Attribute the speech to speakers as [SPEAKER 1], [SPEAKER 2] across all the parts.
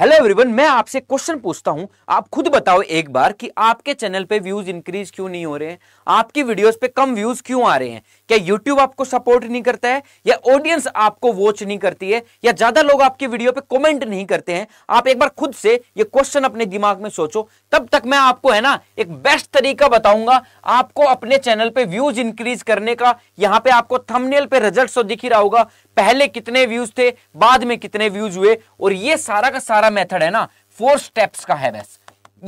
[SPEAKER 1] hello everyone मैं आपसे question पूछता हूं आप खुद बताओ एक बार कि आपके चैनल पे व्यूज इंक्रीज क्यों नहीं हो रहे हैं आपकी वीडियोस पे कम व्यूज क्यों आ रहे हैं क्या यूट्यूब आपको सपोर्ट नहीं करता है या ऑडियंस आपको वॉच नहीं करती है या ज्यादा लोग आपकी वीडियो पे कमेंट नहीं करते हैं आप एक बार खुद से ये क्वेश्चन अपने दिमाग में सोचो तब तक मैं आपको है ना एक बेस्ट तरीका बताऊंगा आपको अपने चैनल पे व्यूज इंक्रीज करने का यहाँ पे आपको थमनेल पे रिजल्ट दिखी तो दिख ही रहा होगा पहले कितने व्यूज थे बाद में कितने व्यूज हुए और ये सारा का सारा मेथड है ना फोर स्टेप्स का है बस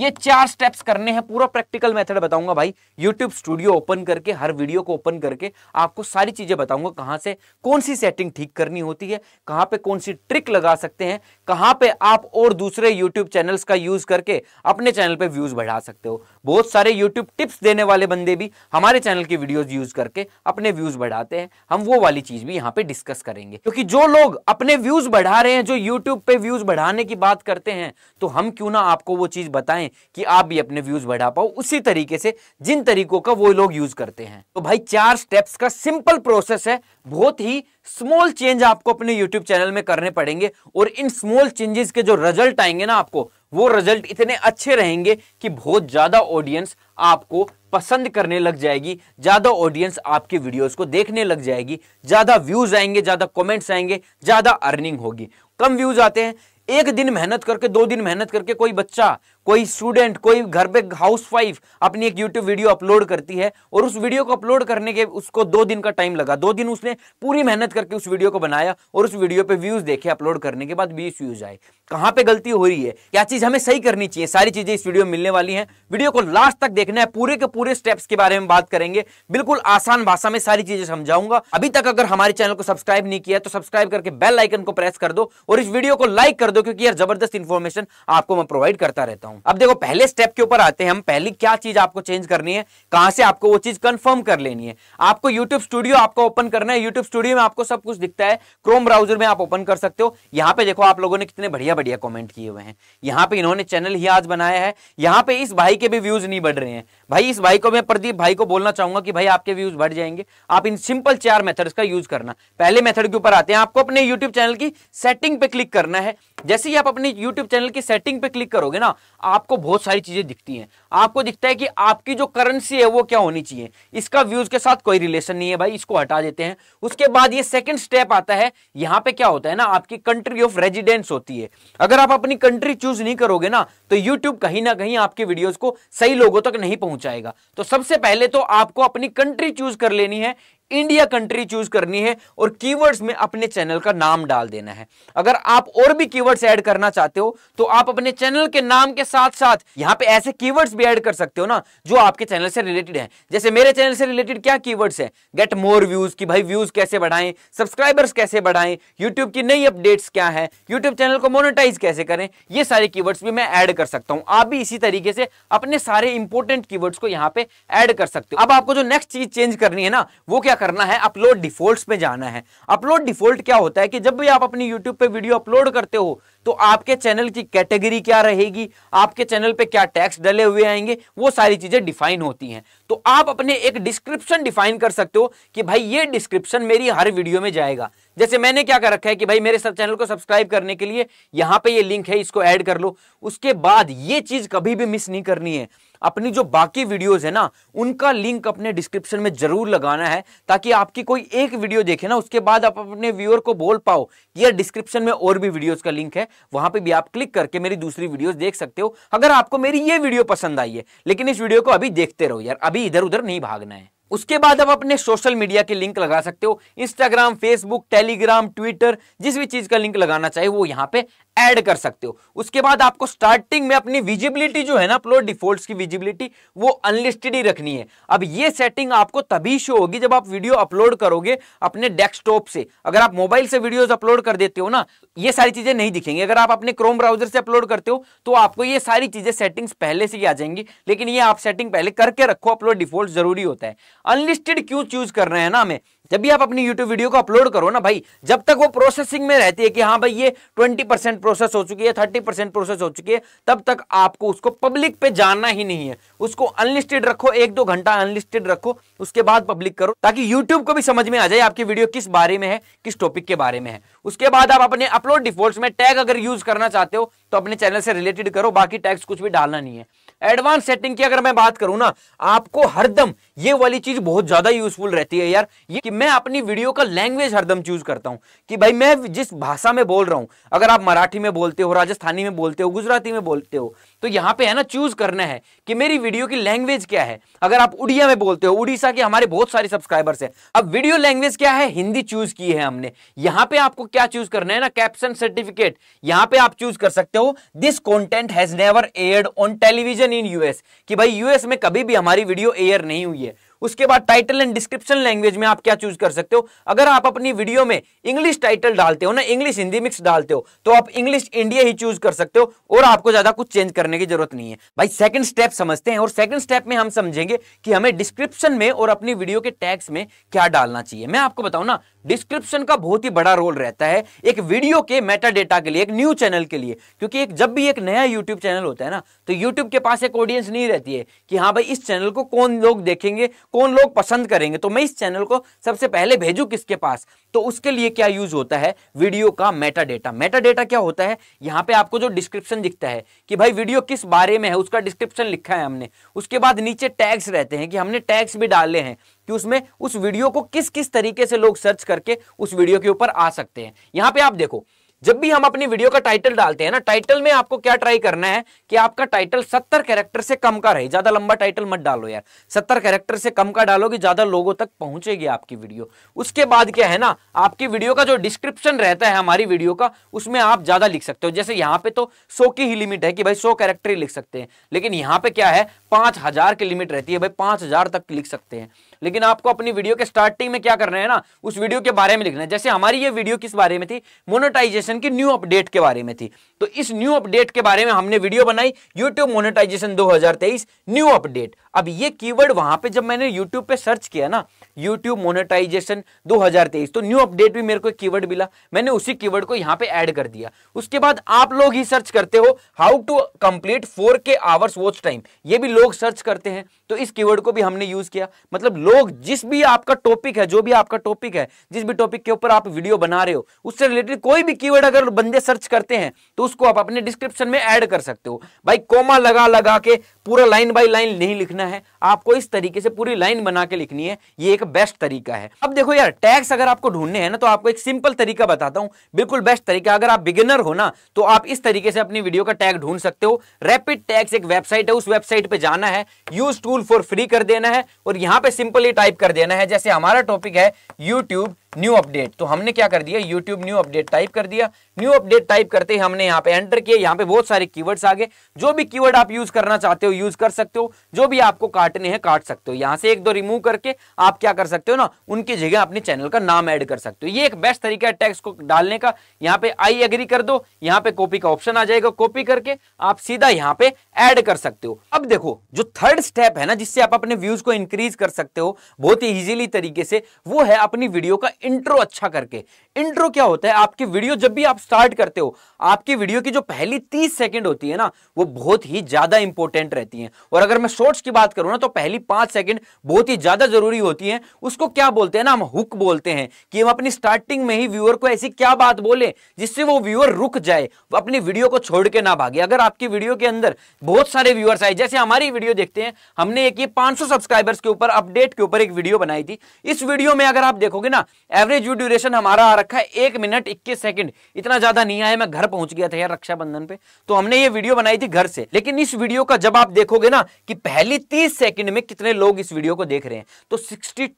[SPEAKER 1] ये चार स्टेप्स करने हैं पूरा प्रैक्टिकल मेथड बताऊंगा भाई यूट्यूब स्टूडियो ओपन करके हर वीडियो को ओपन करके आपको सारी चीजें बताऊंगा कहां से कौन सी सेटिंग ठीक करनी होती है कहां पे कौन सी ट्रिक लगा सकते हैं कहां पे आप और दूसरे यूट्यूब चैनल्स का यूज करके अपने चैनल पे व्यूज बढ़ा सकते हो बहुत सारे यूट्यूब टिप्स देने वाले बंदे भी हमारे चैनल की वीडियोज यूज करके अपने व्यूज बढ़ाते हैं हम वो वाली चीज भी यहाँ पे डिस्कस करेंगे क्योंकि जो लोग अपने व्यूज बढ़ा रहे हैं जो यूट्यूब पे व्यूज बढ़ाने की बात करते हैं तो हम क्यों ना आपको वो चीज बताएं चाहें कि आप भी अपने व्यूज बढ़ा पाओ उसी तरीके से जिन तरीकों का वो लोग यूज करते हैं तो भाई चार स्टेप्स का सिंपल प्रोसेस है बहुत ही स्मॉल चेंज आपको अपने यूट्यूब चैनल में करने पड़ेंगे और इन स्मॉल चेंजेस के जो रिजल्ट आएंगे ना आपको वो रिजल्ट इतने अच्छे रहेंगे कि बहुत ज्यादा ऑडियंस आपको पसंद करने लग जाएगी ज्यादा ऑडियंस आपके वीडियोस को देखने लग जाएगी ज्यादा व्यूज आएंगे ज्यादा कमेंट्स आएंगे ज्यादा अर्निंग होगी कम व्यूज आते हैं एक दिन मेहनत करके दो दिन मेहनत करके कोई बच्चा कोई स्टूडेंट कोई घर पे हाउस वाइफ अपनी एक यूट्यूब वीडियो अपलोड करती है और उस वीडियो को अपलोड करने के उसको दो दिन का टाइम लगा दो दिन उसने पूरी मेहनत करके उस वीडियो को बनाया और उस वीडियो पे व्यूज देखे अपलोड करने के बाद बीस व्यूज आए कहां पे गलती हो रही है क्या चीज हमें सही करनी चाहिए सारी चीजें इस वीडियो में मिलने वाली हैं वीडियो को लास्ट तक देखना है पूरे के पूरे स्टेप्स के बारे में बात करेंगे बिल्कुल आसान भाषा में सारी चीजें समझाऊंगा अभी तक अगर हमारे चैनल को सब्सक्राइब नहीं किया तो सब्सक्राइब करके बेल आइकन को प्रेस कर दो और इस वीडियो को लाइक कर दो क्योंकि यार जबरदस्त इन्फॉर्मेशन आपको मैं प्रोवाइड करता रहता हूं अब देखो पहले स्टेप के ऊपर आते हैं हम पहली क्या चीज आपको चेंज करनी है कहां से आपको वो चीज कंफर्म कर लेनी है आपको यूट्यूब स्टूडियो आपको ओपन करना है यूट्यूब स्टूडियो में आपको सब कुछ दिखता है क्रोम ब्राउजर में आप ओपन कर सकते हो यहाँ पे देखो आप लोगों ने कितने बढ़िया बढ़िया बढ़िया कमेंट किए हुए हैं यहाँ पे इन्होंने चैनल ही आज बनाया है यहाँ पे इस भाई के भी व्यूज नहीं बढ़ रहे हैं भाई इस भाई को मैं प्रदीप भाई को बोलना चाहूंगा कि भाई आपके व्यूज बढ़ जाएंगे आप इन सिंपल चार मेथड्स का यूज करना पहले मेथड के ऊपर आते हैं आपको अपने यूट्यूब चैनल की सेटिंग पे क्लिक करना है जैसे ही आप अपने यूट्यूब चैनल की सेटिंग पे क्लिक करोगे ना आपको बहुत सारी चीजें दिखती है आपको दिखता है कि आपकी जो करेंसी है वो क्या होनी चाहिए इसका व्यूज के साथ कोई रिलेशन नहीं है भाई इसको हटा देते हैं उसके बाद ये सेकंड स्टेप आता है यहाँ पे क्या होता है ना आपकी कंट्री ऑफ रेजिडेंस होती है अगर आप अपनी कंट्री चूज नहीं करोगे ना तो यूट्यूब कहीं ना कहीं आपके वीडियोस को सही लोगों तक नहीं पहुंचाएगा तो सबसे पहले तो आपको अपनी कंट्री चूज कर लेनी है इंडिया कंट्री चूज करनी है और कीवर्ड्स में अपने चैनल का नाम डाल देना है अगर आप और भी कीवर्ड्स ऐड करना चाहते हो तो आप अपने चैनल के नाम के साथ साथ यहाँ पे ऐसे कीवर्ड्स भी ऐड कर सकते हो ना जो आपके चैनल से रिलेटेड हैं जैसे मेरे चैनल से रिलेटेड क्या कीवर्ड्स है गेट मोर व्यूज की भाई व्यूज कैसे बढ़ाएं सब्सक्राइबर्स कैसे बढ़ाएं यूट्यूब की नई अपडेट्स क्या है यूट्यूब चैनल को मोनिटाइज कैसे करें ये सारे की भी मैं ऐड कर सकता हूँ आप भी इसी तरीके से अपने सारे इंपोर्टेंट की को यहाँ पे ऐड कर सकते हो अब आपको जो नेक्स्ट चीज चेंज करनी है ना वो क्या करना है अपलोड डिफॉल्ट्स में जाना है अपलोड डिफॉल्ट क्या होता है कि जब भी आप अपनी यूट्यूब पे वीडियो अपलोड करते हो तो आपके चैनल की कैटेगरी क्या रहेगी आपके चैनल पे क्या टैक्स डले हुए आएंगे वो सारी चीजें डिफाइन होती हैं तो आप अपने एक डिस्क्रिप्शन डिफाइन कर सकते हो कि भाई ये डिस्क्रिप्शन मेरी हर वीडियो में जाएगा जैसे मैंने क्या कर रखा है कि भाई मेरे सब चैनल को सब्सक्राइब करने के लिए यहाँ पे ये लिंक है इसको ऐड कर लो उसके बाद ये चीज कभी भी मिस नहीं करनी है अपनी जो बाकी वीडियोस है ना उनका लिंक अपने डिस्क्रिप्शन में जरूर लगाना है ताकि आपकी कोई एक वीडियो देखे ना उसके बाद आप अपने व्यूअर को बोल पाओ कि यार डिस्क्रिप्शन में और भी वीडियोस का लिंक है वहां पर भी आप क्लिक करके मेरी दूसरी वीडियो देख सकते हो अगर आपको मेरी ये वीडियो पसंद आई है लेकिन इस वीडियो को अभी देखते रहो यार अभी इधर उधर नहीं भागना है उसके बाद आप अपने सोशल मीडिया के लिंक लगा सकते हो इंस्टाग्राम फेसबुक टेलीग्राम ट्विटर जिस भी चीज का लिंक लगाना चाहिए वो यहाँ पे ऐड कर सकते हो उसके बाद आपको स्टार्टिंग में अपनी विजिबिलिटी जो है ना अपलोड डिफॉल्ट्स की विजिबिलिटी वो अनलिस्टेड ही रखनी है अब ये सेटिंग आपको तभी शो होगी जब आप वीडियो अपलोड करोगे अपने डेस्कटॉप से अगर आप मोबाइल से वीडियोस अपलोड कर देते हो ना ये सारी चीजें नहीं दिखेंगी अगर आप अपने क्रोम ब्राउजर से अपलोड करते हो तो आपको ये सारी चीजें सेटिंग्स पहले से ही आ जाएंगी लेकिन ये आप सेटिंग पहले करके रखो अपलोड डिफॉल्ट जरूरी होता है अनलिस्टेड क्यों चूज कर रहे हैं ना हमें जब भी आप अपनी यूट्यूब वीडियो को अपलोड करो ना भाई जब तक वो प्रोसेसिंग में रहती है कि हाँ भाई ये ट्वेंटी प्रोसेस हो चुकी है थर्टी परसेंट प्रोसेस हो चुकी है तब तक आपको उसको पब्लिक पे जाना ही नहीं है उसको अनलिस्टेड रखो एक दो घंटा अनलिस्टेड रखो उसके बाद पब्लिक करो ताकि यूट्यूब को भी समझ में आ जाए आपकी वीडियो किस बारे में है किस टॉपिक के बारे में है उसके बाद आप अपने अपलोड डिफॉल्ट में टैग अगर यूज करना चाहते हो तो अपने चैनल से रिलेटेड करो बाकी टैग्स कुछ भी डालना नहीं है एडवांस सेटिंग की अगर मैं बात करूं ना आपको हरदम ये वाली चीज बहुत ज्यादा यूजफुल रहती है यार ये कि मैं अपनी वीडियो का लैंग्वेज हरदम चूज करता हूं कि भाई मैं जिस भाषा में बोल रहा हूं अगर आप मराठी में बोलते हो राजस्थानी में बोलते हो गुजराती में बोलते हो तो यहां पे है ना चूज करना है कि मेरी वीडियो की लैंग्वेज क्या है अगर आप उड़िया में बोलते हो उड़ीसा के हमारे बहुत सारे सब्सक्राइबर्स हैं अब वीडियो लैंग्वेज क्या है हिंदी चूज की है हमने यहां पे आपको क्या चूज करना है ना कैप्शन सर्टिफिकेट यहां पे आप चूज कर सकते हो this content has never air on television in US कि भाई यूएस में कभी भी हमारी वीडियो एयर नहीं हुई है उसके बाद टाइटल एंड डिस्क्रिप्शन लैंग्वेज में आप क्या चूज कर सकते हो अगर आप अपनी वीडियो में इंग्लिश टाइटल डालते हो ना इंग्लिश हिंदी मिक्स डालते हो तो आप इंग्लिश इंडिया ही चूज कर सकते हो और आपको ज्यादा कुछ चेंज करने की जरूरत नहीं है भाई सेकंड स्टेप समझते हैं और सेकंड स्टेप में हम समझेंगे कि हमें डिस्क्रिप्शन में और अपनी वीडियो के टैक्स में क्या डालना चाहिए मैं आपको बताऊं ना डिस्क्रिप्शन का बहुत ही बड़ा रोल रहता है एक वीडियो के मेटा डेटा के लिए एक न्यू चैनल के लिए क्योंकि एक जब भी एक नया यूट्यूब चैनल होता है ना तो यूट्यूब के पास एक ऑडियंस नहीं रहती है कि हाँ भाई इस चैनल को कौन लोग देखेंगे कौन लोग पसंद करेंगे तो मैं इस चैनल को सबसे पहले भेजू किसके पास तो उसके लिए क्या यूज होता है वीडियो का मेटा डेटा मेटा डेटा क्या होता है यहाँ पे आपको जो डिस्क्रिप्शन दिखता है कि भाई वीडियो किस बारे में है उसका डिस्क्रिप्शन लिखा है हमने उसके बाद नीचे टैग्स रहते हैं कि हमने टैग्स भी डाले हैं कि उसमें उस वीडियो को किस किस तरीके से लोग सर्च करके उस वीडियो के ऊपर आ सकते हैं यहाँ पे आप देखो जब भी हम अपनी वीडियो का टाइटल डालते हैं ना टाइटल में आपको क्या ट्राई करना है कि आपका टाइटल सत्तर कैरेक्टर से कम का रहे ज्यादा लंबा टाइटल मत डालो यार सत्तर कैरेक्टर से कम का डालोगे ज्यादा लोगों तक पहुंचेगी आपकी वीडियो उसके बाद क्या है ना आपकी वीडियो का जो डिस्क्रिप्शन रहता है हमारी वीडियो का उसमें आप ज्यादा लिख सकते हो जैसे यहाँ पे तो सौ की ही लिमिट है कि भाई सौ कैरेक्टर ही लिख सकते हैं लेकिन यहाँ पे क्या है पांच की लिमिट रहती है भाई पांच तक लिख सकते हैं लेकिन आपको अपनी वीडियो के स्टार्टिंग में क्या करना है ना उस वीडियो के बारे में लिखना है जैसे हमारी ये वीडियो किस बारे में थी मोनेटाइजेशन की न्यू अपडेट के बारे में थी तो इस न्यू अपडेट के बारे में हमने वीडियो बनाई यूट्यूब मोनेटाइजेशन 2023 न्यू अपडेट अब ये कीवर्ड वहां पे जब मैंने यूट्यूब पे सर्च किया ना यूट्यूब मोनेटाइजेशन 2023 तो न्यू अपडेट भी मेरे को एक कीवर्ड मिला मैंने उसी कीवर्ड को यहाँ पे ऐड कर दिया उसके बाद आप लोग ही सर्च करते हो how to complete 4k hours watch time ये भी लोग सर्च करते हैं तो इस कीवर्ड को भी हमने यूज किया मतलब लोग जिस भी आपका टॉपिक है जो भी आपका टॉपिक है जिस भी टॉपिक के ऊपर आप वीडियो बना रहे हो उससे रिलेटेड कोई भी कीवर्ड अगर बंदे सर्च करते हैं तो उसको आप अपने डिस्क्रिप्शन में ऐड कर सकते हो भाई कोमा लगा लगा के पूरा लाइन बाई लाइन नहीं लिखना है आपको इस तरीके से पूरी लाइन बना के लिखनी है ये एक बेस्ट तरीका है अब देखो यार टैक्स अगर आपको ढूंढने हैं ना तो आपको एक सिंपल तरीका बताता हूं बिल्कुल बेस्ट तरीका अगर आप बिगिनर हो ना तो आप इस तरीके से अपनी वीडियो का टैग ढूंढ सकते हो रैपिड टैक्स एक वेबसाइट है उस वेबसाइट पर जाना है यूज टू बिल्कुल फॉर फ्री कर देना है और यहां पे सिंपली टाइप कर देना है जैसे हमारा टॉपिक है यूट्यूब न्यू अपडेट तो हमने क्या कर दिया यूट्यूब न्यू अपडेट टाइप कर दिया न्यू अपडेट टाइप करते ही हमने यहाँ पे एंटर किया यहाँ पे बहुत सारे कीवर्ड्स आ गए जो भी कीवर्ड आप यूज करना चाहते हो यूज कर सकते हो जो भी आपको काटने हैं काट सकते हो यहाँ से एक दो रिमूव करके आप क्या कर सकते हो ना उनकी जगह अपने चैनल का नाम एड कर सकते हो ये एक बेस्ट तरीका है टैक्स को डालने का यहाँ पे आई एग्री कर दो यहाँ पे कॉपी का ऑप्शन आ जाएगा कॉपी करके आप सीधा यहाँ पे एड कर सकते हो अब देखो जो थर्ड स्टेप है ना जिससे आप अपने व्यूज को इंक्रीज कर सकते हो बहुत ही ईजिली तरीके से वो है अपनी वीडियो का इंट्रो अच्छा करके इंट्रो क्या होता है आपकी वीडियो जब भी आप स्टार्ट करते हो आपकी वीडियो की जो पहली तीस सेकंड होती है ना वो बहुत ही ज्यादा इंपॉर्टेंट रहती है और अगर मैं शॉर्ट्स की बात करूं ना तो पहली पांच सेकंड बहुत ही ज्यादा जरूरी होती है उसको क्या बोलते हैं ना हम हुक बोलते हैं कि हम अपनी स्टार्टिंग में ही व्यूअर को ऐसी क्या बात बोले जिससे वो व्यूअर रुक जाए वो अपनी वीडियो को छोड़ के ना भागे अगर आपकी वीडियो के अंदर बहुत सारे व्यूअर्स आए जैसे हमारी वीडियो देखते हैं हमने एक ये पांच सब्सक्राइबर्स के ऊपर अपडेट के ऊपर एक वीडियो बनाई थी इस वीडियो में अगर आप देखोगे ना एवरेज व्यू ड्यूरेशन हमारा आ रखा है एक मिनट इक्कीस सेकंड इतना ज्यादा नहीं आया मैं घर पहुंच गया था यार रक्षाबंधन पे तो हमने ये वीडियो बनाई थी घर से लेकिन इस वीडियो का जब आप देखोगे ना कि पहली तीस सेकंड में कितने लोग इस वीडियो को देख रहे हैं तो सिक्सटी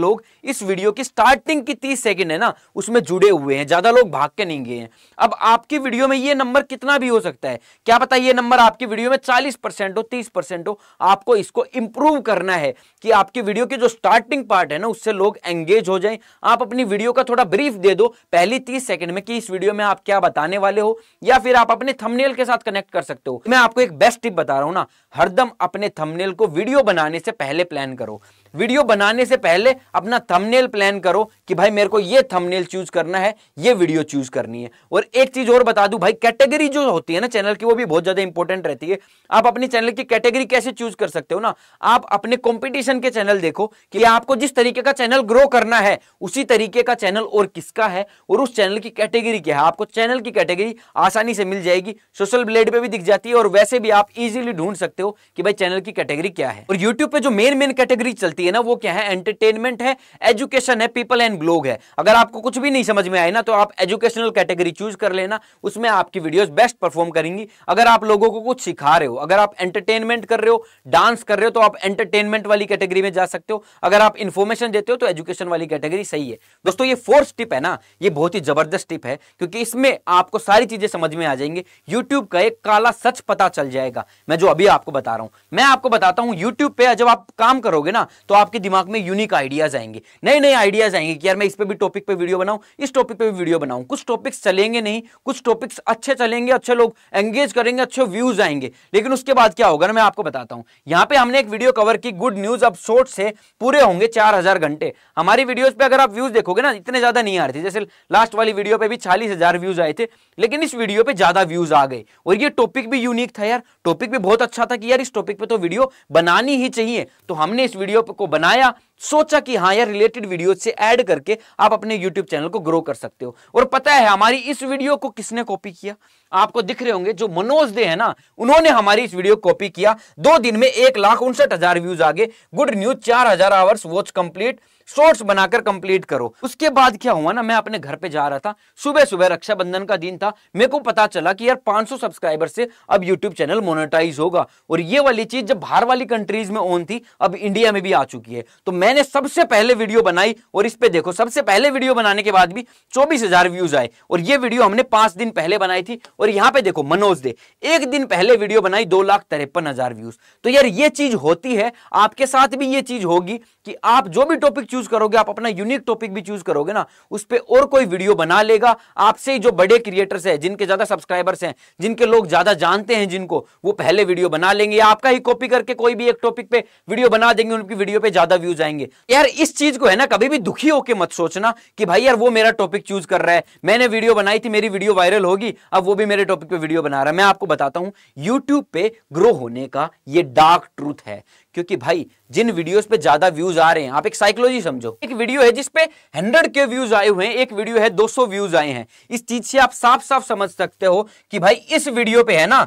[SPEAKER 1] लोग इस वीडियो की स्टार्टिंग की तीस सेकेंड है ना उसमें जुड़े हुए हैं ज्यादा लोग भाग के नहीं गए हैं अब आपकी वीडियो में ये नंबर कितना भी हो सकता है क्या पता ये नंबर आपकी वीडियो में चालीस हो तीस हो आपको इसको इंप्रूव करना है कि आपकी वीडियो की जो स्टार्टिंग पार्ट है ना उससे लोग एंगेज हो जाए आप अपनी वीडियो का थोड़ा ब्रीफ दे दो पहली तीस सेकंड में कि इस वीडियो में आप क्या बताने वाले हो या फिर आप अपने थंबनेल के साथ कनेक्ट कर सकते हो मैं आपको एक बेस्ट टिप बता रहा हूं ना हरदम अपने थंबनेल को वीडियो बनाने से पहले प्लान करो वीडियो बनाने से पहले अपना थंबनेल प्लान करो कि भाई मेरे को ये थंबनेल चूज करना है ये वीडियो चूज करनी है और एक चीज और बता दूं भाई कैटेगरी जो होती है ना चैनल की वो भी बहुत ज्यादा इंपॉर्टेंट रहती है आप अपनी चैनल की कैटेगरी कैसे चूज कर सकते हो ना आप अपने कॉम्पिटिशन के चैनल देखो कि आपको जिस तरीके का चैनल ग्रो करना है उसी तरीके का चैनल और किसका है और उस चैनल की कैटेगरी क्या है आपको चैनल की कैटेगरी आसानी से मिल जाएगी सोशल ब्लेड पर भी दिख जाती है और वैसे भी आप इजिली ढूंढ सकते हो कि भाई चैनल की कैटेगरी क्या है और यूट्यूब पर जो मेन मेन कैटेगरी चलती है है ना वो क्या है एंटरटेनमेंट है एजुकेशन है पीपल एंड ग्लोग है अगर आपको कुछ भी नहीं समझ में आए ना तो आप एजुकेशनल कैटेगरी चूज कर लेना उसमें आपकी वीडियोस बेस्ट परफॉर्म करेंगी अगर आप लोगों को कुछ सिखा रहे हो अगर आप एंटरटेनमेंट कर रहे हो डांस कर रहे हो तो आप एंटरटेनमेंट वाली कैटेगरी में जा सकते हो अगर आप इन्फॉर्मेशन देते हो तो एजुकेशन वाली कैटेगरी सही है दोस्तों ये फोर्थ टिप है ना ये बहुत ही जबरदस्त टिप है क्योंकि इसमें आपको सारी चीजें समझ में आ जाएंगे यूट्यूब का एक काला सच पता चल जाएगा मैं जो अभी आपको बता रहा हूं मैं आपको बताता हूं यूट्यूब पे जब आप काम करोगे ना तो आपके दिमाग में यूनिक आइडियाज आएंगे नए नए आइडियाज आएंगे कि यार मैं इस पर भी टॉपिक पे वीडियो बनाऊं इस टॉपिक पे भी वीडियो बनाऊं कुछ टॉपिक्स चलेंगे नहीं कुछ टॉपिक्स अच्छे चलेंगे अच्छे लोग एंगेज करेंगे अच्छे व्यूज आएंगे लेकिन उसके बाद क्या होगा ना मैं आपको बताता हूं यहां पर हमने एक वीडियो कवर की गुड न्यूज अब शॉर्ट से पूरे होंगे चार घंटे हमारी वीडियोज पर अगर आप व्यूज देखोगे ना इतने ज्यादा नहीं आ रहे थे जैसे लास्ट वाली वीडियो पर भी चालीस व्यूज आए थे लेकिन इस वीडियो पर ज्यादा व्यूज आ गए और ये टॉपिक भी यूनिक था यार टॉपिक भी बहुत अच्छा था कि यार इस टॉपिक पर तो वीडियो बनानी ही चाहिए तो हमने इस वीडियो को बनाया सोचा कि हाँ यार रिलेटेड वीडियो से ऐड करके आप अपने यूट्यूब चैनल को ग्रो कर सकते हो और पता है हमारी इस वीडियो को किसने कॉपी किया आपको दिख रहे होंगे जो मनोज दे है ना उन्होंने हमारी इस वीडियो कॉपी किया दो दिन में एक लाख उनसठ हजार व्यूज आगे गुड न्यूज चार हजार आवर्स वॉच कंप्लीट शॉर्ट्स बनाकर कंप्लीट करो उसके बाद क्या हुआ ना मैं अपने घर पे जा रहा था सुबह सुबह रक्षाबंधन का दिन था मेरे को पता चला कि यार 500 सब्सक्राइबर से अब यूट्यूब चैनल मोनेटाइज होगा और ये वाली चीज जब बाहर वाली कंट्रीज में ऑन थी अब इंडिया में भी आ चुकी है तो मैं मैंने सबसे पहले वीडियो बनाई और इस पे देखो सबसे पहले वीडियो बनाने के बाद भी चौबीस हजार व्यूज आए और ये वीडियो हमने पांच दिन पहले बनाई थी और यहां पे देखो मनोज दे एक दिन पहले वीडियो बनाई दो लाख तिरपन हजार व्यूज तो यार ये चीज होती है आपके साथ भी ये चीज होगी कि आप जो भी टॉपिक चूज करोगे आप अपना यूनिक टॉपिक भी चूज करोगे ना उस पर और कोई वीडियो बना लेगा आपसे जो बड़े क्रिएटर्स है जिनके ज्यादा सब्सक्राइबर्स हैं जिनके लोग ज्यादा जानते हैं जिनको वो पहले वीडियो बना लेंगे आपका ही कॉपी करके कोई भी एक टॉपिक पे वीडियो बना देंगे उनकी वीडियो पे ज्यादा व्यूज आएंगे जाएंगे यार इस चीज को है ना कभी भी दुखी होकर मत सोचना कि भाई यार वो मेरा टॉपिक चूज कर रहा है मैंने वीडियो बनाई थी मेरी वीडियो वायरल होगी अब वो भी मेरे टॉपिक पे वीडियो बना रहा है मैं आपको बताता हूं यूट्यूब पे ग्रो होने का ये डार्क ट्रूथ है क्योंकि भाई जिन वीडियोस पे ज्यादा व्यूज आ रहे हैं आप एक साइकोलॉजी समझो एक वीडियो है जिसपे हंड्रेड के व्यूज आए हुए हैं एक वीडियो है 200 व्यूज आए हैं इस चीज से आप साफ साफ समझ सकते हो कि भाई इस वीडियो पे है ना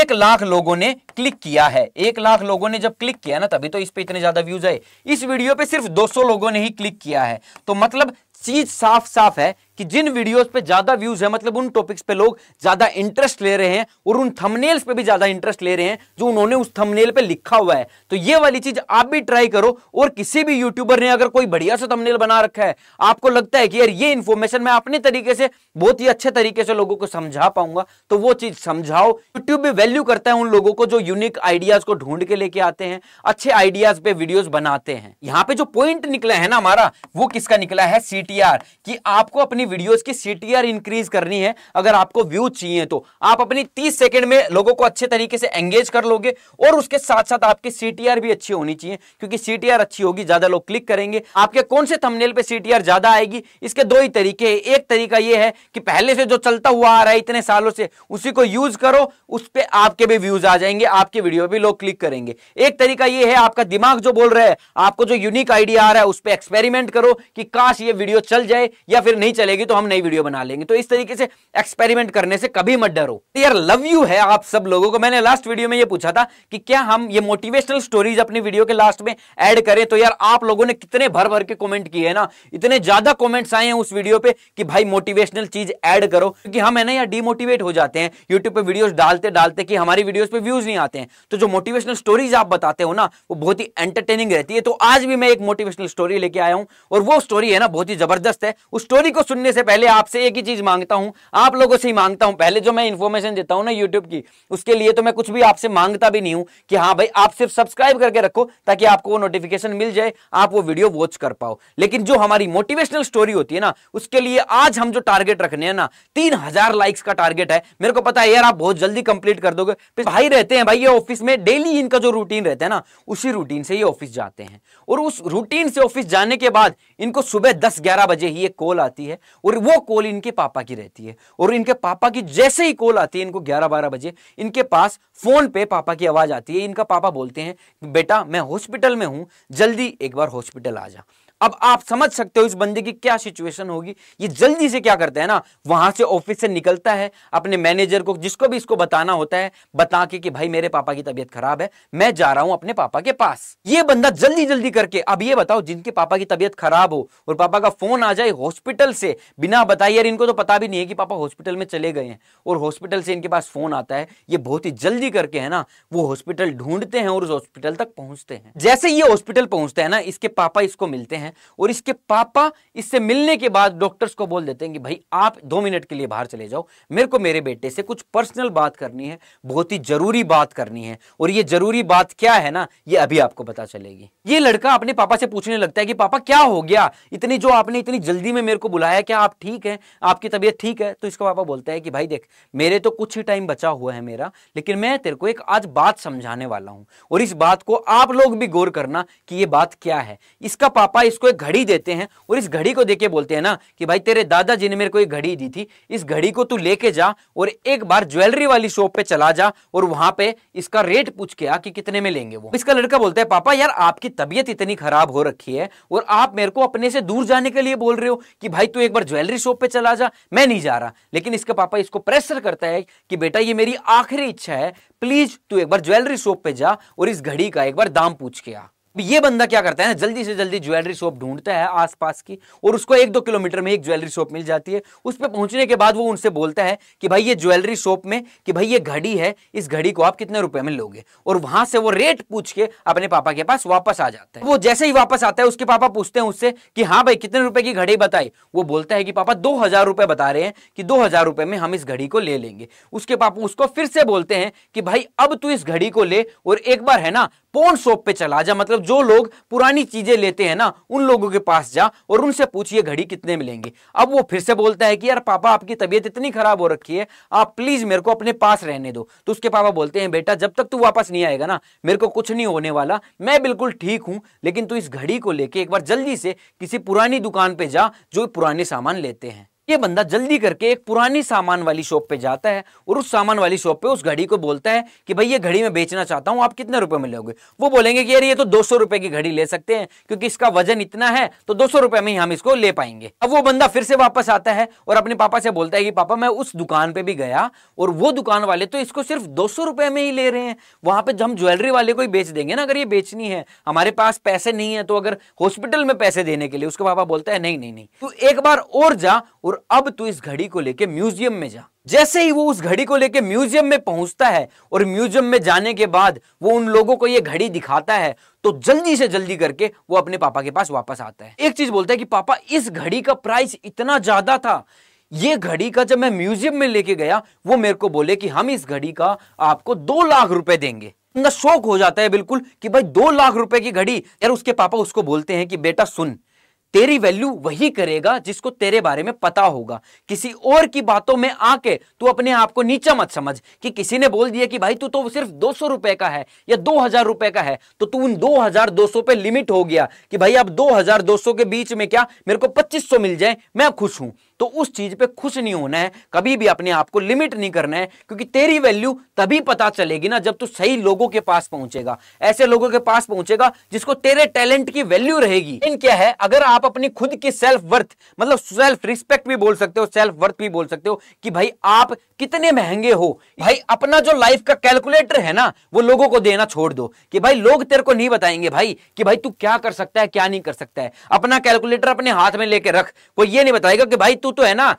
[SPEAKER 1] एक लाख लोगों ने क्लिक किया है एक लाख लोगों ने जब क्लिक किया ना तभी तो इस पे इतने ज्यादा व्यूज आए इस वीडियो पे सिर्फ 200 लोगों ने ही क्लिक किया है तो मतलब चीज साफ साफ है कि जिन वीडियोस पे ज्यादा व्यूज है मतलब उन टॉपिक्स पे लोग ज्यादा इंटरेस्ट ले रहे हैं और उन थंबनेल्स पे भी ज्यादा इंटरेस्ट ले रहे हैं जो उन्होंने उस थंबनेल पे लिखा हुआ है तो ये वाली चीज आप भी ट्राई करो और किसी भी यूट्यूबर ने अगर कोई बढ़िया सा थमनेल बना रखा है आपको लगता है कि यार ये इन्फॉर्मेशन मैं अपने तरीके से बहुत ही अच्छे तरीके से लोगों को समझा पाऊंगा तो वो चीज समझाओ यूट्यूब भी वैल्यू करता है उन लोगों को जो यूनिक आइडियाज को ढूंढ के लेके आते हैं अच्छे आइडियाज पे वीडियोज बनाते हैं यहाँ पे जो पॉइंट निकला है ना हमारा वो किसका निकला है सीटी सीटीआर कि आपको अपनी वीडियोस की सीटीआर इंक्रीज करनी है अगर आपको व्यू चाहिए तो आप अपनी 30 सेकंड में लोगों को अच्छे तरीके से एंगेज कर लोगे और उसके साथ साथ आपकी सीटीआर भी अच्छी होनी चाहिए क्योंकि सीटीआर अच्छी होगी ज्यादा लोग क्लिक करेंगे आपके कौन से थमनेल पर सीटीआर ज्यादा आएगी इसके दो ही तरीके है एक तरीका यह है कि पहले से जो चलता हुआ आ रहा है इतने सालों से उसी को यूज करो उस पर आपके भी व्यूज आ जाएंगे आपके वीडियो भी लोग क्लिक करेंगे एक तरीका यह है आपका दिमाग जो बोल रहा है आपको जो यूनिक आइडिया आ रहा है उस पर एक्सपेरिमेंट करो कि काश ये वीडियो चल जाए या फिर नहीं चलेगी तो हम नई वीडियो बना लेंगे तो इस तरीके से एक्सपेरिमेंट करने से कभी मत डरो यार लव यू है आप सब लोगों को मैंने लास्ट वीडियो में ये पूछा था कि क्या हम ये मोटिवेशनल स्टोरीज अपनी वीडियो के लास्ट में ऐड करें तो यार आप लोगों ने कितने भर भर के कॉमेंट किए ना इतने ज्यादा कॉमेंट्स आए हैं उस वीडियो पे कि भाई मोटिवेशनल चीज ऐड करो क्योंकि हम है ना यार डिमोटिवेट हो जाते हैं यूट्यूब पर वीडियो डालते डालते कि हमारी वीडियो पर व्यूज नहीं आते हैं तो जो मोटिवेशनल स्टोरीज आप बताते हो ना वो बहुत ही एंटरटेनिंग रहती है तो आज भी मैं एक मोटिवेशनल स्टोरी लेके आया हूं और वो स्टोरी है ना बहुत ही जबरदस्त है उस स्टोरी को सुनने से पहले आपसे एक ही चीज मांगता हूं आप लोगों से ही मांगता हूं पहले जो मैं इन्फॉर्मेशन देता हूं ना यूट्यूब की उसके लिए तो मैं कुछ भी आपसे मांगता भी नहीं हूं कि हाँ भाई आप सिर्फ सब्सक्राइब करके रखो ताकि आपको वो नोटिफिकेशन मिल जाए आप वो वीडियो वॉच कर पाओ लेकिन जो हमारी मोटिवेशनल स्टोरी होती है ना उसके लिए आज हम जो टारगेट रखने हैं ना तीन लाइक्स का टारगेट है मेरे को पता है यार आप बहुत जल्दी कंप्लीट कर दोगे भाई रहते हैं भाई ये ऑफिस में डेली इनका जो रूटीन रहता है ना उसी रूटीन से ये ऑफिस जाते हैं और उस रूटीन से ऑफिस जाने के बाद इनको सुबह दस ग्यारह बजे ही एक कॉल आती है और वो कॉल इनके पापा की रहती है और इनके पापा की जैसे ही कॉल आती है इनको ग्यारह बारह बजे इनके पास फोन पे पापा की आवाज़ आती है इनका पापा बोलते हैं बेटा मैं हॉस्पिटल में हूं जल्दी एक बार हॉस्पिटल आ जा अब आप समझ सकते हो इस बंदे की क्या सिचुएशन होगी ये जल्दी से क्या करता है ना वहां से ऑफिस से निकलता है अपने मैनेजर को जिसको भी इसको बताना होता है बता के कि भाई मेरे पापा की तबीयत खराब है मैं जा रहा हूं अपने पापा के पास ये बंदा जल्दी जल्दी करके अब ये बताओ जिनके पापा की तबियत खराब हो और पापा का फोन आ जाए हॉस्पिटल से बिना बताए यार इनको तो पता भी नहीं है कि पापा हॉस्पिटल में चले गए हैं और हॉस्पिटल से इनके पास फोन आता है ये बहुत ही जल्दी करके है ना वो हॉस्पिटल ढूंढते हैं और उस हॉस्पिटल तक पहुंचते हैं जैसे ये हॉस्पिटल पहुंचते हैं ना इसके पापा इसको मिलते हैं हैं और इसके पापा इससे मिलने के बाद डॉक्टर्स को बोल देते हैं कि भाई आप दो मिनट के लिए बाहर चले जाओ मेरे को मेरे बेटे से कुछ पर्सनल बात करनी है बहुत ही जरूरी बात करनी है और ये जरूरी बात क्या है ना ये अभी आपको पता चलेगी ये लड़का अपने पापा से पूछने लगता है कि पापा क्या हो गया इतनी जो आपने इतनी जल्दी में मेरे को बुलाया क्या आप ठीक है आपकी तबीयत ठीक है तो इसका पापा बोलता है कि भाई देख मेरे तो कुछ ही टाइम बचा हुआ है मेरा लेकिन मैं तेरे को एक आज बात समझाने वाला हूं और इस बात को आप लोग भी गौर करना कि ये बात क्या है इसका पापा इसको एक घड़ी देते हैं और इस घड़ी को देके बोलते हैं ना कि भाई तेरे दादाजी ने मेरे को एक घड़ी दी थी इस घड़ी को तू लेके जा और एक बार ज्वेलरी वाली शॉप पे चला जा और वहां पे इसका रेट पूछ के आ कि कितने में लेंगे वो इसका लड़का बोलता है पापा यार आपकी तबियत इतनी खराब हो रखी है और आप मेरे को अपने से दूर जाने के लिए बोल रहे हो कि भाई तू एक बार ज्वेलरी शॉप पे चला जा मैं नहीं जा रहा लेकिन इसका पापा इसको प्रेशर करता है कि बेटा ये मेरी आखिरी इच्छा है प्लीज तू एक बार ज्वेलरी शॉप पे जा और इस घड़ी का एक बार दाम पूछ के आ ये बंदा क्या करता है ना जल्दी से जल्दी ज्वेलरी शॉप ढूंढता है आसपास की और उसको एक दो किलोमीटर में एक ज्वेलरी शॉप मिल जाती है उस पर पहुंचने के बाद वो उनसे बोलता है कि भाई ये ज्वेलरी शॉप में कि भाई ये घड़ी है इस घड़ी को आप कितने रुपए में लोगे और वहां से वो रेट पूछ के अपने पापा के पास वापस आ जाता है वो जैसे ही वापस आता है उसके पापा पूछते हैं उससे कि हाँ भाई कितने रुपए की घड़ी बताई वो बोलता है कि पापा दो हजार रुपए बता रहे हैं कि दो हजार रुपए में हम इस घड़ी को ले लेंगे उसके पापा उसको फिर से बोलते हैं कि भाई अब तू इस घड़ी को ले और एक बार है ना पोन शॉप पे चला जा मतलब मतलब जो लोग पुरानी चीजें लेते हैं ना उन लोगों के पास जा और उनसे पूछिए घड़ी कितने मिलेंगे अब वो फिर से बोलता है कि यार पापा आपकी तबीयत इतनी खराब हो रखी है आप प्लीज मेरे को अपने पास रहने दो तो उसके पापा बोलते हैं बेटा जब तक तू वापस नहीं आएगा ना मेरे को कुछ नहीं होने वाला मैं बिल्कुल ठीक हूं लेकिन तू इस घड़ी को लेकर एक बार जल्दी से किसी पुरानी दुकान पर जा जो पुराने सामान लेते हैं ये बंदा जल्दी करके एक पुरानी सामान वाली शॉप पे जाता है और उस सामान वाली शॉप पे उस घड़ी को बोलता है कि भाई ये घड़ी मैं बेचना चाहता हूं आप कितने रुपए में लोगे वो बोलेंगे कि यार ये तो दो सौ रुपए की घड़ी ले सकते हैं क्योंकि इसका वजन इतना है तो दो सौ रुपए में ही हम इसको ले पाएंगे अब वो बंदा फिर से वापस आता है और अपने पापा से बोलता है कि पापा मैं उस दुकान पर भी गया और वो दुकान वाले तो इसको सिर्फ दो सौ रुपए में ही ले रहे हैं वहां पर हम ज्वेलरी वाले को ही बेच देंगे ना अगर ये बेचनी है हमारे पास पैसे नहीं है तो अगर हॉस्पिटल में पैसे देने के लिए उसके पापा बोलता है नहीं नहीं नहीं तो एक बार और जा और अब तू इस घड़ी को लेके म्यूजियम में जा जैसे ही वो उस घड़ी को लेके म्यूजियम में पहुंचता है और म्यूजियम में जाने के बाद वो उन लोगों को ये घड़ी दिखाता है तो जल्दी से जल्दी करके वो अपने पापा के पास वापस आता है एक चीज बोलता है कि पापा इस घड़ी का प्राइस इतना ज्यादा था ये घड़ी का जब मैं म्यूजियम में लेके गया वो मेरे को बोले कि हम इस घड़ी का आपको दो लाख रुपए देंगे शौक हो जाता है बिल्कुल कि भाई दो लाख रुपए की घड़ी यार उसके पापा उसको बोलते हैं कि बेटा सुन तेरी वैल्यू वही करेगा जिसको तेरे बारे में पता होगा किसी और की बातों में आके तू अपने आप को नीचा मत समझ कि किसी ने बोल दिया कि भाई तू तो सिर्फ दो सौ रुपए का है या दो हजार रुपए का है तो तू उन दो हजार दो सौ पे लिमिट हो गया कि भाई अब दो हजार दो सौ के बीच में क्या मेरे को पच्चीस सौ मिल जाए मैं खुश हूं तो उस चीज पे खुश नहीं होना है कभी भी अपने आप को लिमिट नहीं करना है क्योंकि तेरी वैल्यू तभी पता चलेगी ना जब तू सही लोगों के पास पहुंचेगा ऐसे लोगों के पास पहुंचेगा जिसको तेरे टैलेंट की वैल्यू रहेगी इन क्या है अगर आप अपनी खुद की सेल्फ वर्थ मतलब सेल्फ रिस्पेक्ट भी बोल सकते हो सेल्फ वर्थ भी बोल सकते हो कि भाई आप कितने महंगे हो भाई अपना जो लाइफ का कैलकुलेटर है ना वो लोगों को देना छोड़ दो कि भाई लोग तेरे को नहीं बताएंगे भाई कि भाई तू क्या कर सकता है क्या नहीं कर सकता है अपना कैलकुलेटर अपने हाथ में लेके रख कोई ये नहीं बताएगा कि भाई तू तू तो है ना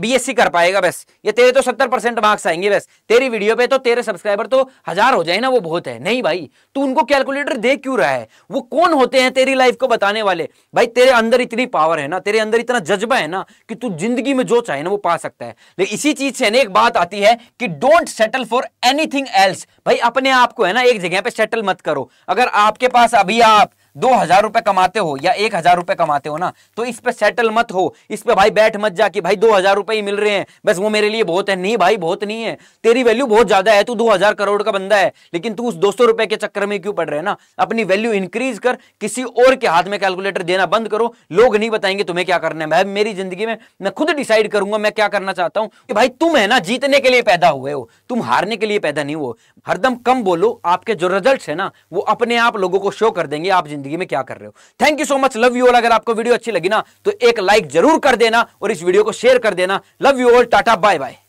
[SPEAKER 1] बीएससी कर पाएगा बस ये तेरे तो सत्तर परसेंट मार्क्स आएंगे बस तेरी वीडियो पे तो तेरे सब्सक्राइबर तो हजार हो जाए ना वो बहुत है नहीं भाई तू उनको कैलकुलेटर दे क्यों रहा है वो कौन होते हैं तेरी लाइफ को बताने वाले भाई तेरे अंदर इतनी पावर है ना तेरे अंदर इतना जज्बा है ना कि तू जिंदगी में जो चाहे ना वो पा सकता है लेकिन इसी चीज से ना एक बात आती है कि don't settle for anything else भाई अपने आप को है ना एक जगह पर सेटल मत करो अगर आपके पास अभी आप दो हजार रुपए कमाते हो या एक हजार रुपए कमाते हो ना तो इस पे सेटल मत हो इस पे भाई बैठ मत कि भाई दो हजार रुपए ही मिल रहे हैं बस वो मेरे लिए बहुत है नहीं भाई बहुत नहीं है तेरी वैल्यू बहुत ज्यादा है तू दो हजार करोड़ का बंदा है लेकिन तू उस दो सौ रुपए के चक्कर में क्यों पड़ रहे ना अपनी वैल्यू इंक्रीज कर किसी और के हाथ में कैलकुलेटर देना बंद करो लोग नहीं बताएंगे तुम्हें क्या करना है मेरी जिंदगी में मैं खुद डिसाइड करूंगा मैं क्या करना चाहता हूं कि भाई तुम है ना जीतने के लिए पैदा हुए हो तुम हारने के लिए पैदा नहीं हो हरदम कम बोलो आपके जो रिजल्ट है ना वो अपने आप लोगों को शो कर देंगे आप जिंदगी जिंदगी में क्या कर रहे हो thank you so much love you all अगर आपको वीडियो अच्छी लगी ना तो एक लाइक जरूर कर देना और इस वीडियो को शेयर कर देना love you all tata bye bye